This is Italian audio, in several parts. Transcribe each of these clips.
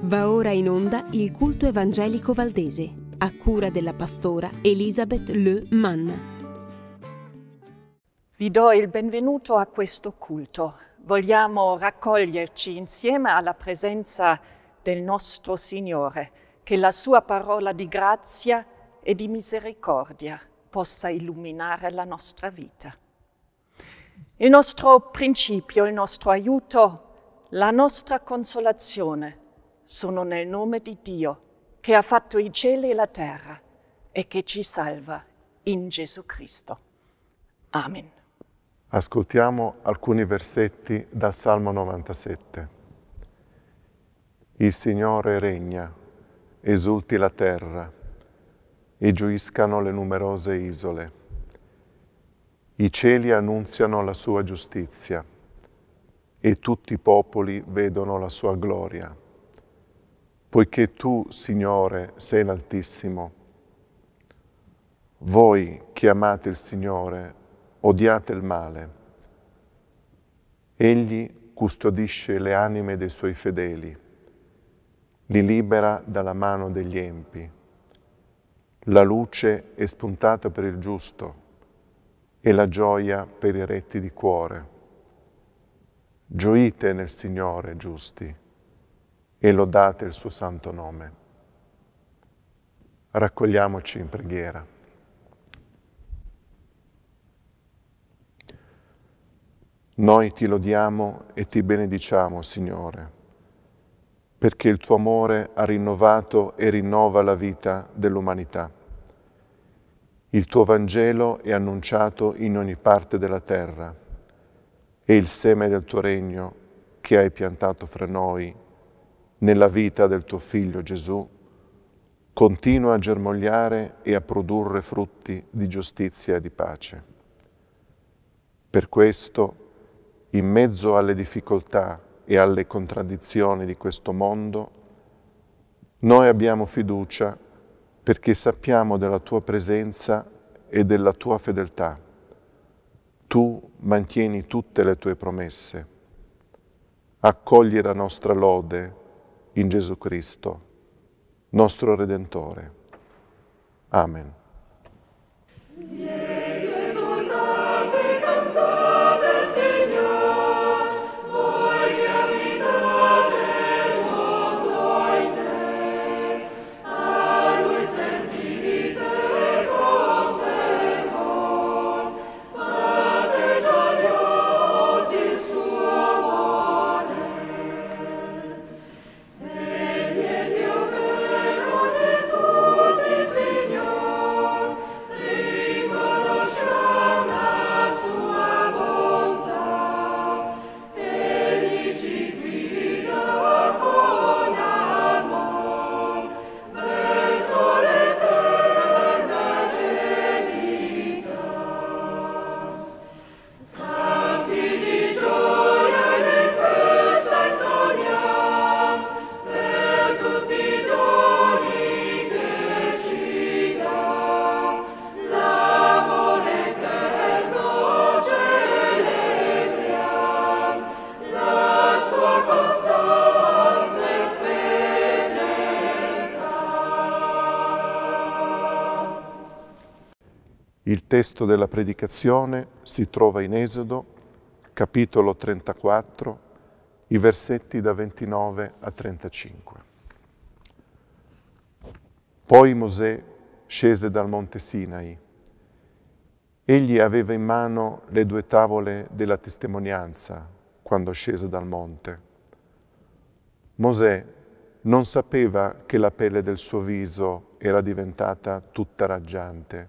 Va ora in onda il culto evangelico valdese, a cura della pastora Elisabeth Le Mann. Vi do il benvenuto a questo culto. Vogliamo raccoglierci insieme alla presenza del nostro Signore, che la sua parola di grazia e di misericordia possa illuminare la nostra vita. Il nostro principio, il nostro aiuto, la nostra consolazione sono nel nome di Dio che ha fatto i cieli e la terra e che ci salva in Gesù Cristo. Amen. Ascoltiamo alcuni versetti dal Salmo 97. Il Signore regna, esulti la terra, e gioiscano le numerose isole. I cieli annunziano la sua giustizia e tutti i popoli vedono la sua gloria. Poiché tu, Signore, sei l'Altissimo, voi che amate il Signore, odiate il male. Egli custodisce le anime dei suoi fedeli, li libera dalla mano degli empi. La luce è spuntata per il giusto e la gioia per i retti di cuore. Gioite nel Signore, giusti, e lodate il suo santo nome. Raccogliamoci in preghiera. Noi ti lodiamo e ti benediciamo, Signore, perché il tuo amore ha rinnovato e rinnova la vita dell'umanità. Il tuo Vangelo è annunciato in ogni parte della terra e il seme del tuo regno che hai piantato fra noi nella vita del tuo Figlio Gesù continua a germogliare e a produrre frutti di giustizia e di pace. Per questo, in mezzo alle difficoltà e alle contraddizioni di questo mondo, noi abbiamo fiducia perché sappiamo della tua presenza e della tua fedeltà. Tu mantieni tutte le tue promesse. Accogli la nostra lode in Gesù Cristo, nostro Redentore. Amen. Yeah. Il testo della predicazione si trova in Esodo, capitolo 34, i versetti da 29 a 35. Poi Mosè scese dal monte Sinai. Egli aveva in mano le due tavole della testimonianza quando scese dal monte. Mosè non sapeva che la pelle del suo viso era diventata tutta raggiante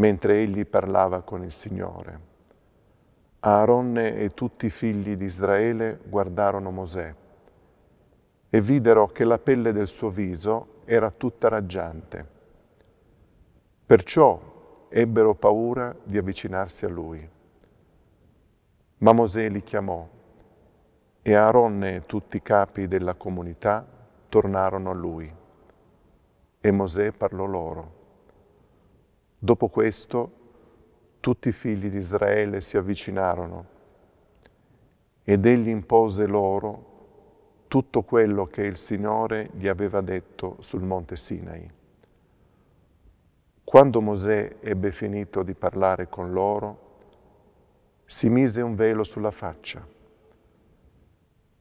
mentre egli parlava con il Signore. Aaronne e tutti i figli di Israele guardarono Mosè e videro che la pelle del suo viso era tutta raggiante. Perciò ebbero paura di avvicinarsi a lui. Ma Mosè li chiamò e Aaronne e tutti i capi della comunità tornarono a lui. E Mosè parlò loro. Dopo questo tutti i figli di Israele si avvicinarono ed egli impose loro tutto quello che il Signore gli aveva detto sul monte Sinai. Quando Mosè ebbe finito di parlare con loro, si mise un velo sulla faccia.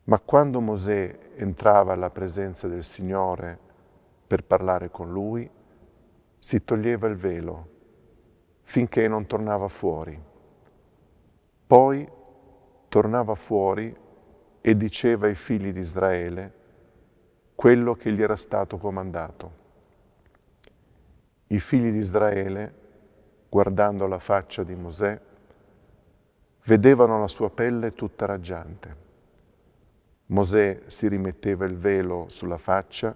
Ma quando Mosè entrava alla presenza del Signore per parlare con lui, si toglieva il velo finché non tornava fuori. Poi tornava fuori e diceva ai figli di Israele quello che gli era stato comandato. I figli di Israele, guardando la faccia di Mosè, vedevano la sua pelle tutta raggiante. Mosè si rimetteva il velo sulla faccia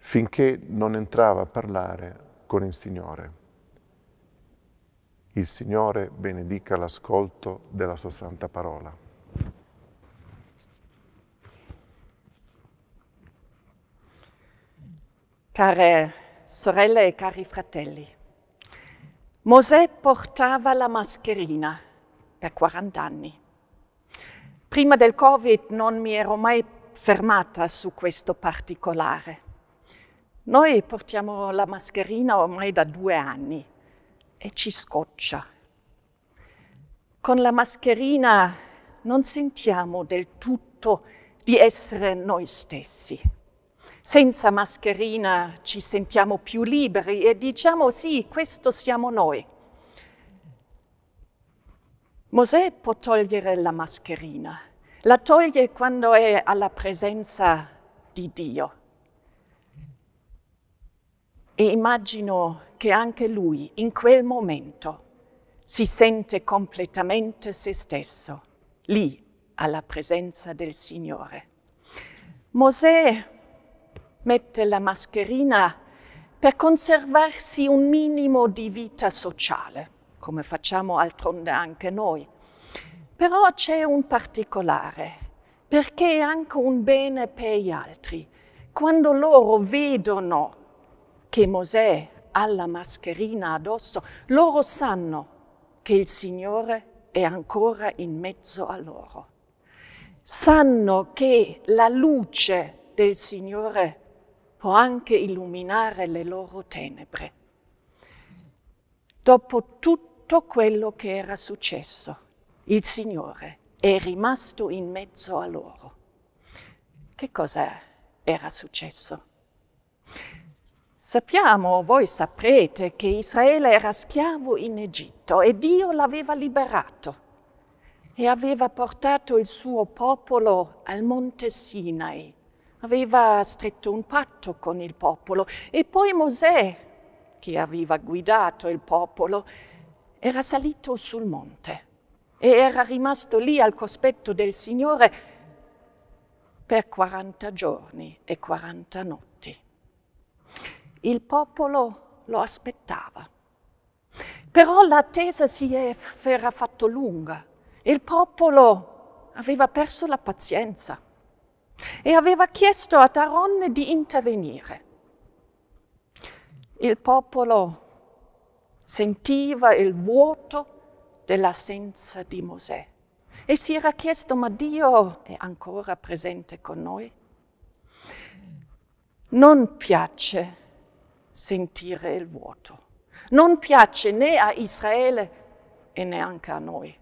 finché non entrava a parlare con il Signore. Il Signore benedica l'ascolto della sua santa parola. Care sorelle e cari fratelli, Mosè portava la mascherina per 40 anni. Prima del Covid non mi ero mai fermata su questo particolare noi portiamo la mascherina ormai da due anni e ci scoccia. Con la mascherina non sentiamo del tutto di essere noi stessi. Senza mascherina ci sentiamo più liberi e diciamo sì, questo siamo noi. Mosè può togliere la mascherina, la toglie quando è alla presenza di Dio e immagino che anche lui in quel momento si sente completamente se stesso, lì alla presenza del Signore. Mosè mette la mascherina per conservarsi un minimo di vita sociale, come facciamo altronde anche noi. Però c'è un particolare, perché è anche un bene per gli altri. Quando loro vedono che Mosè ha la mascherina addosso, loro sanno che il Signore è ancora in mezzo a loro. Sanno che la luce del Signore può anche illuminare le loro tenebre. Dopo tutto quello che era successo, il Signore è rimasto in mezzo a loro. Che cosa era successo? Sappiamo, voi saprete, che Israele era schiavo in Egitto e Dio l'aveva liberato e aveva portato il suo popolo al monte Sinai. Aveva stretto un patto con il popolo e poi Mosè, che aveva guidato il popolo, era salito sul monte e era rimasto lì al cospetto del Signore per 40 giorni e 40 notti. Il popolo lo aspettava. Però l'attesa si era fatta lunga. Il popolo aveva perso la pazienza e aveva chiesto a Taronne di intervenire. Il popolo sentiva il vuoto dell'assenza di Mosè e si era chiesto ma Dio è ancora presente con noi? Non piace sentire il vuoto. Non piace né a Israele e neanche a noi.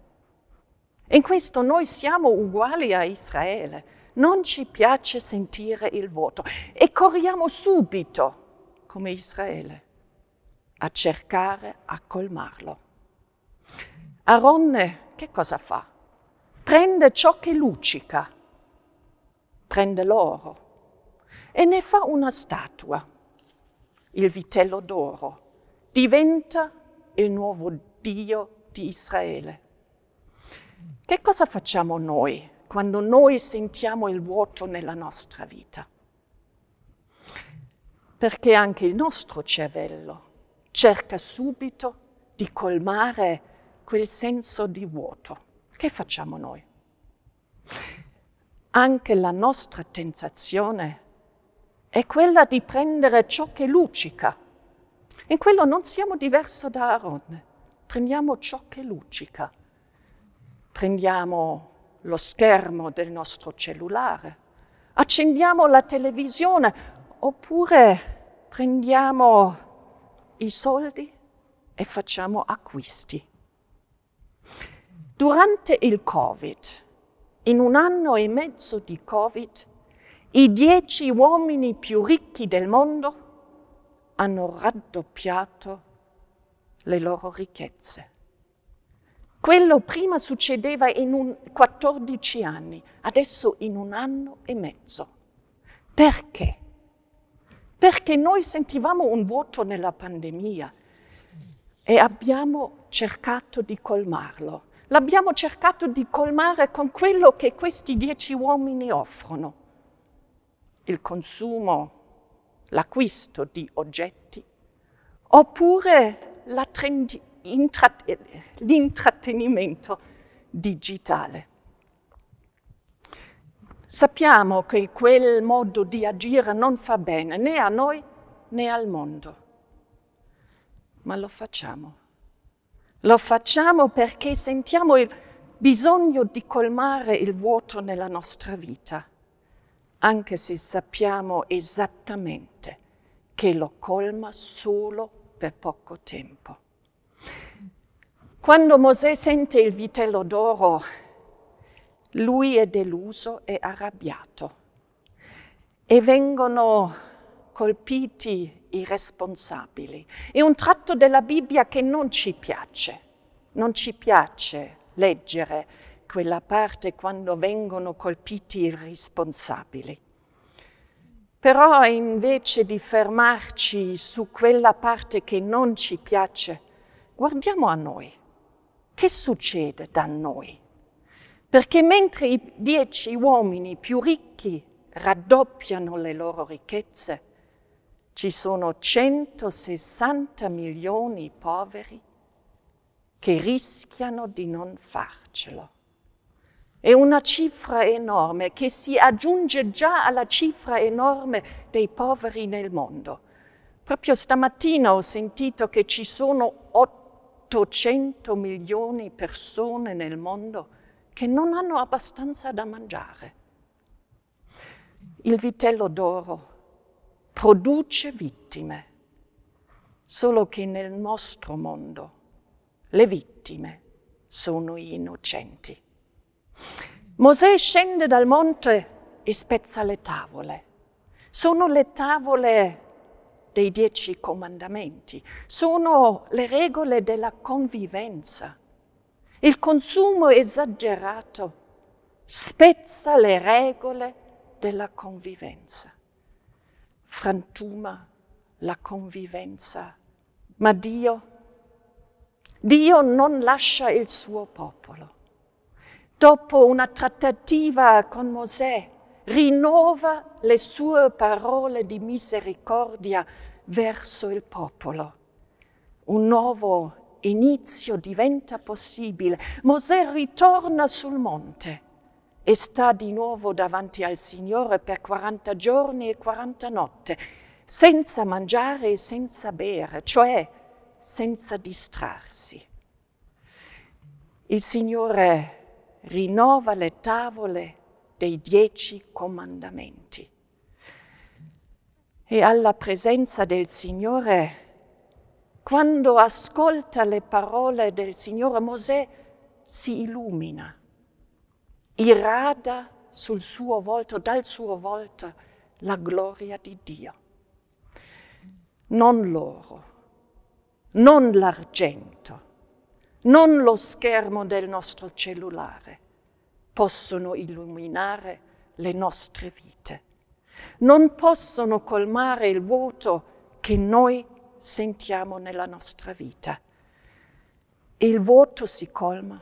In questo noi siamo uguali a Israele. Non ci piace sentire il vuoto e corriamo subito, come Israele, a cercare a colmarlo. Aronne che cosa fa? Prende ciò che luccica, prende l'oro e ne fa una statua il vitello d'oro, diventa il nuovo Dio di Israele. Che cosa facciamo noi quando noi sentiamo il vuoto nella nostra vita? Perché anche il nostro cervello cerca subito di colmare quel senso di vuoto. Che facciamo noi? Anche la nostra tentazione è quella di prendere ciò che luccica. In quello non siamo diversi da Aaron. Prendiamo ciò che luccica. Prendiamo lo schermo del nostro cellulare, accendiamo la televisione oppure prendiamo i soldi e facciamo acquisti. Durante il Covid, in un anno e mezzo di Covid, i dieci uomini più ricchi del mondo hanno raddoppiato le loro ricchezze. Quello prima succedeva in un 14 anni, adesso in un anno e mezzo. Perché? Perché noi sentivamo un vuoto nella pandemia e abbiamo cercato di colmarlo. L'abbiamo cercato di colmare con quello che questi dieci uomini offrono il consumo, l'acquisto di oggetti, oppure l'intrattenimento digitale. Sappiamo che quel modo di agire non fa bene né a noi né al mondo, ma lo facciamo. Lo facciamo perché sentiamo il bisogno di colmare il vuoto nella nostra vita anche se sappiamo esattamente che lo colma solo per poco tempo. Quando Mosè sente il vitello d'oro, lui è deluso e arrabbiato e vengono colpiti i responsabili. È un tratto della Bibbia che non ci piace, non ci piace leggere quella parte quando vengono colpiti i responsabili. Però invece di fermarci su quella parte che non ci piace, guardiamo a noi. Che succede da noi? Perché mentre i dieci uomini più ricchi raddoppiano le loro ricchezze, ci sono 160 milioni poveri che rischiano di non farcelo. È una cifra enorme che si aggiunge già alla cifra enorme dei poveri nel mondo. Proprio stamattina ho sentito che ci sono 800 milioni di persone nel mondo che non hanno abbastanza da mangiare. Il vitello d'oro produce vittime, solo che nel nostro mondo le vittime sono innocenti. Mosè scende dal monte e spezza le tavole. Sono le tavole dei dieci comandamenti, sono le regole della convivenza. Il consumo esagerato spezza le regole della convivenza. Frantuma la convivenza, ma Dio, Dio non lascia il suo popolo dopo una trattativa con Mosè, rinnova le sue parole di misericordia verso il popolo. Un nuovo inizio diventa possibile. Mosè ritorna sul monte e sta di nuovo davanti al Signore per 40 giorni e 40 notti, senza mangiare e senza bere, cioè senza distrarsi. Il Signore rinnova le tavole dei dieci comandamenti. E alla presenza del Signore, quando ascolta le parole del Signore, Mosè si illumina, irrada sul suo volto, dal suo volto, la gloria di Dio. Non l'oro, non l'argento, non lo schermo del nostro cellulare, possono illuminare le nostre vite. Non possono colmare il vuoto che noi sentiamo nella nostra vita. il vuoto si colma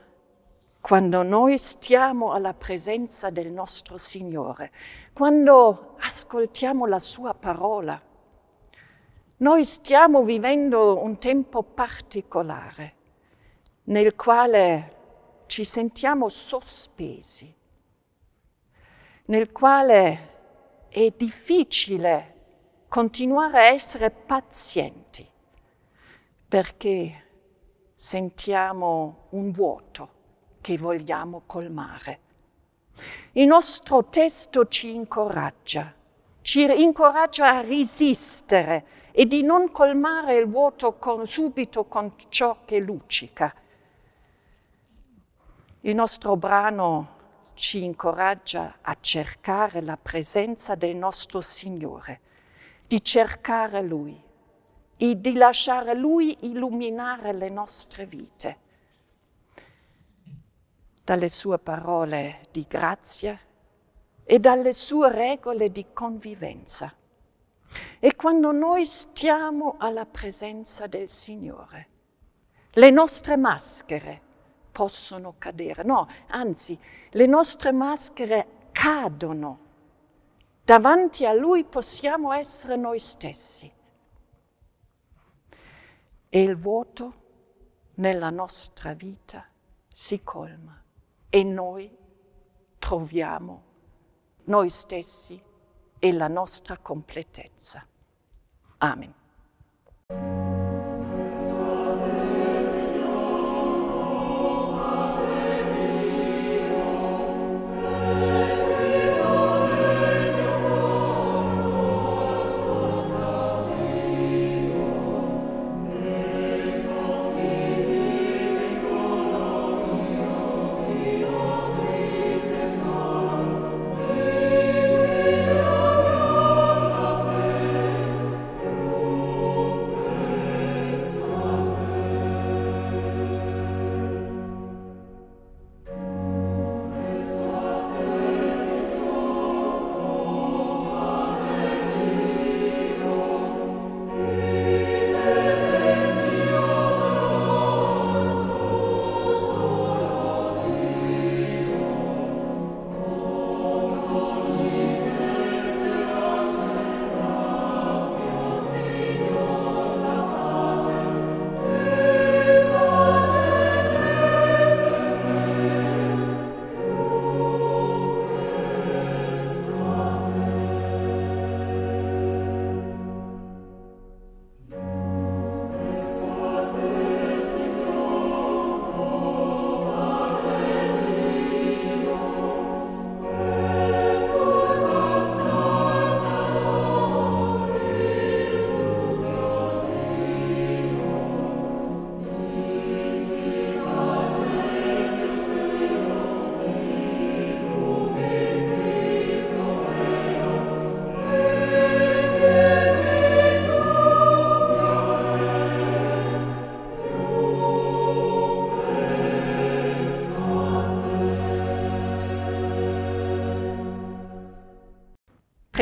quando noi stiamo alla presenza del nostro Signore, quando ascoltiamo la Sua parola. Noi stiamo vivendo un tempo particolare nel quale ci sentiamo sospesi, nel quale è difficile continuare a essere pazienti perché sentiamo un vuoto che vogliamo colmare. Il nostro testo ci incoraggia, ci incoraggia a resistere e di non colmare il vuoto con, subito con ciò che luccica il nostro brano ci incoraggia a cercare la presenza del nostro Signore, di cercare Lui e di lasciare Lui illuminare le nostre vite. Dalle sue parole di grazia e dalle sue regole di convivenza. E quando noi stiamo alla presenza del Signore, le nostre maschere possono cadere. No, anzi, le nostre maschere cadono. Davanti a Lui possiamo essere noi stessi. E il vuoto nella nostra vita si colma e noi troviamo noi stessi e la nostra completezza. Amen.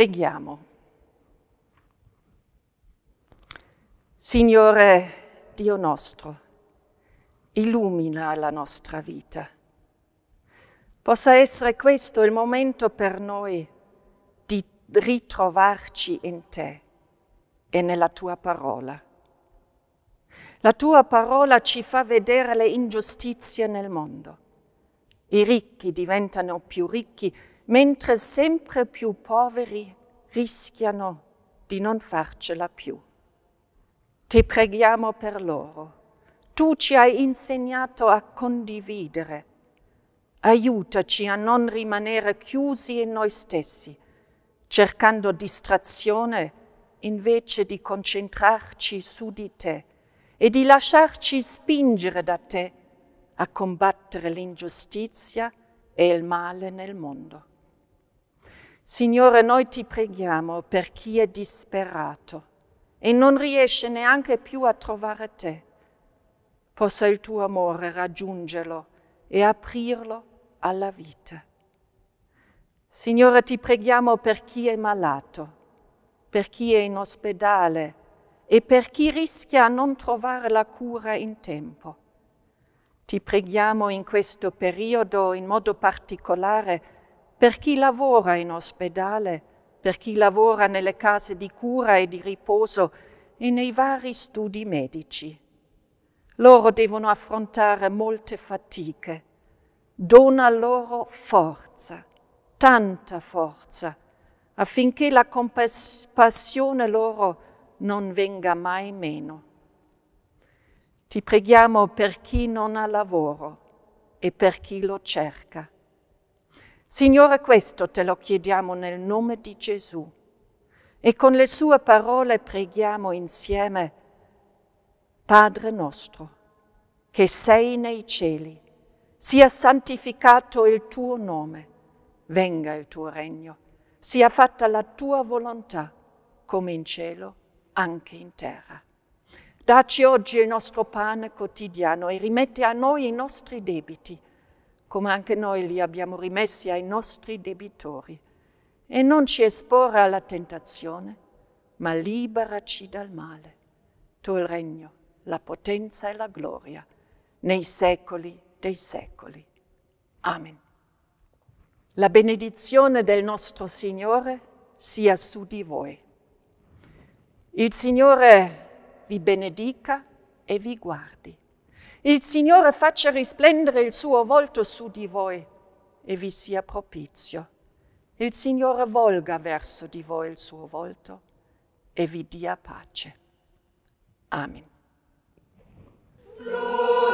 Preghiamo. Signore Dio nostro, illumina la nostra vita. Possa essere questo il momento per noi di ritrovarci in te e nella tua parola. La tua parola ci fa vedere le ingiustizie nel mondo. I ricchi diventano più ricchi mentre sempre più poveri rischiano di non farcela più. Ti preghiamo per loro. Tu ci hai insegnato a condividere. Aiutaci a non rimanere chiusi in noi stessi, cercando distrazione invece di concentrarci su di te e di lasciarci spingere da te a combattere l'ingiustizia e il male nel mondo. Signore, noi ti preghiamo per chi è disperato e non riesce neanche più a trovare te. Possa il tuo amore raggiungerlo e aprirlo alla vita. Signore, ti preghiamo per chi è malato, per chi è in ospedale e per chi rischia non trovare la cura in tempo. Ti preghiamo in questo periodo in modo particolare per chi lavora in ospedale, per chi lavora nelle case di cura e di riposo e nei vari studi medici. Loro devono affrontare molte fatiche. Dona loro forza, tanta forza, affinché la compassione loro non venga mai meno. Ti preghiamo per chi non ha lavoro e per chi lo cerca Signore, questo te lo chiediamo nel nome di Gesù e con le sue parole preghiamo insieme, Padre nostro, che sei nei cieli, sia santificato il tuo nome, venga il tuo regno, sia fatta la tua volontà, come in cielo, anche in terra. Dacci oggi il nostro pane quotidiano e rimetti a noi i nostri debiti, come anche noi li abbiamo rimessi ai nostri debitori, e non ci esporre alla tentazione, ma liberaci dal male. Tu il regno, la potenza e la gloria, nei secoli dei secoli. Amen. La benedizione del nostro Signore sia su di voi. Il Signore vi benedica e vi guardi. Il Signore faccia risplendere il suo volto su di voi e vi sia propizio. Il Signore volga verso di voi il suo volto e vi dia pace. Amen. Lord.